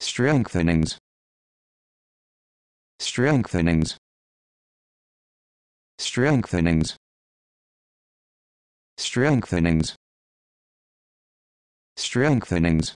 strengthenings strengthenings strengthenings strengthenings strengthenings